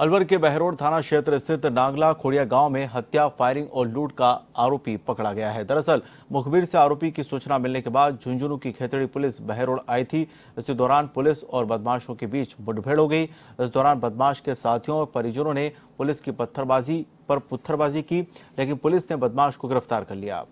अलवर के बहरोड थाना क्षेत्र स्थित नांगला खोड़िया गांव में हत्या फायरिंग और लूट का आरोपी पकड़ा गया है दरअसल मुखबिर से आरोपी की सूचना मिलने के बाद झुंझुनू की खेतड़ी पुलिस बहरोड आई थी इसी दौरान पुलिस और बदमाशों के बीच मुठभेड़ हो गई इस दौरान बदमाश के साथियों और परिजनों ने पुलिस की पत्थरबाजी पर पत्थरबाजी की लेकिन पुलिस ने बदमाश को गिरफ्तार कर लिया